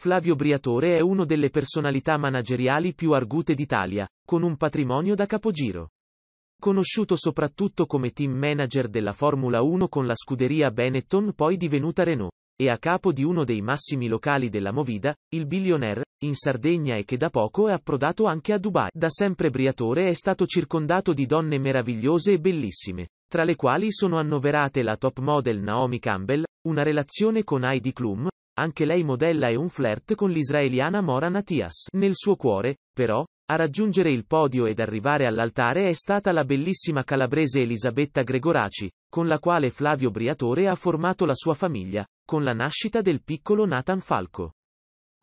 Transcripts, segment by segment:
Flavio Briatore è uno delle personalità manageriali più argute d'Italia, con un patrimonio da capogiro. Conosciuto soprattutto come team manager della Formula 1 con la scuderia Benetton poi divenuta Renault, e a capo di uno dei massimi locali della Movida, il billionaire, in Sardegna e che da poco è approdato anche a Dubai. Da sempre Briatore è stato circondato di donne meravigliose e bellissime, tra le quali sono annoverate la top model Naomi Campbell, una relazione con Heidi Klum, anche lei modella e un flirt con l'israeliana Mora Natias. Nel suo cuore, però, a raggiungere il podio ed arrivare all'altare è stata la bellissima calabrese Elisabetta Gregoraci, con la quale Flavio Briatore ha formato la sua famiglia, con la nascita del piccolo Nathan Falco.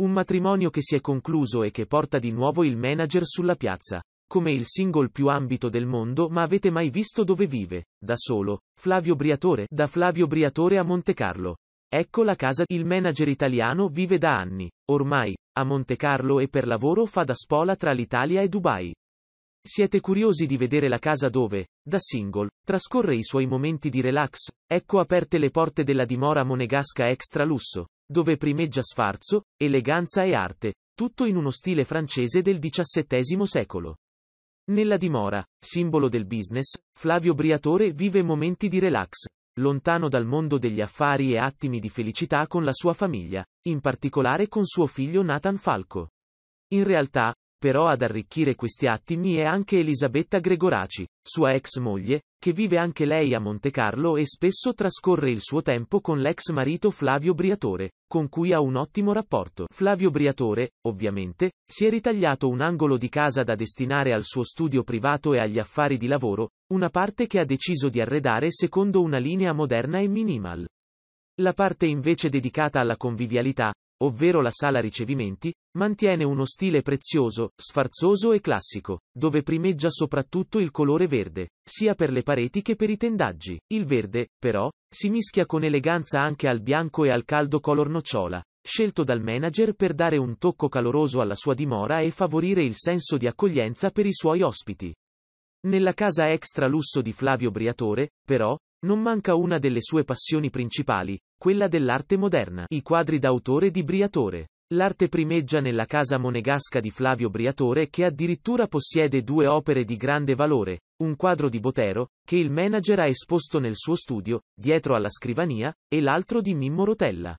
Un matrimonio che si è concluso e che porta di nuovo il manager sulla piazza. Come il single più ambito del mondo ma avete mai visto dove vive, da solo, Flavio Briatore, da Flavio Briatore a Montecarlo. Ecco la casa, il manager italiano vive da anni, ormai, a Monte Carlo e per lavoro fa da spola tra l'Italia e Dubai. Siete curiosi di vedere la casa dove, da single, trascorre i suoi momenti di relax? Ecco aperte le porte della dimora monegasca extra lusso, dove primeggia sfarzo, eleganza e arte, tutto in uno stile francese del XVII secolo. Nella dimora, simbolo del business, Flavio Briatore vive momenti di relax, lontano dal mondo degli affari e attimi di felicità con la sua famiglia, in particolare con suo figlio Nathan Falco. In realtà, però ad arricchire questi attimi è anche Elisabetta Gregoraci, sua ex moglie, che vive anche lei a Monte Carlo e spesso trascorre il suo tempo con l'ex marito Flavio Briatore, con cui ha un ottimo rapporto. Flavio Briatore, ovviamente, si è ritagliato un angolo di casa da destinare al suo studio privato e agli affari di lavoro, una parte che ha deciso di arredare secondo una linea moderna e minimal. La parte invece dedicata alla convivialità, ovvero la sala ricevimenti, mantiene uno stile prezioso, sfarzoso e classico, dove primeggia soprattutto il colore verde, sia per le pareti che per i tendaggi. Il verde, però, si mischia con eleganza anche al bianco e al caldo color nocciola, scelto dal manager per dare un tocco caloroso alla sua dimora e favorire il senso di accoglienza per i suoi ospiti. Nella casa extra lusso di Flavio Briatore, però, non manca una delle sue passioni principali, quella dell'arte moderna, i quadri d'autore di Briatore. L'arte primeggia nella casa monegasca di Flavio Briatore che addirittura possiede due opere di grande valore, un quadro di Botero, che il manager ha esposto nel suo studio, dietro alla scrivania, e l'altro di Mimmo Rotella.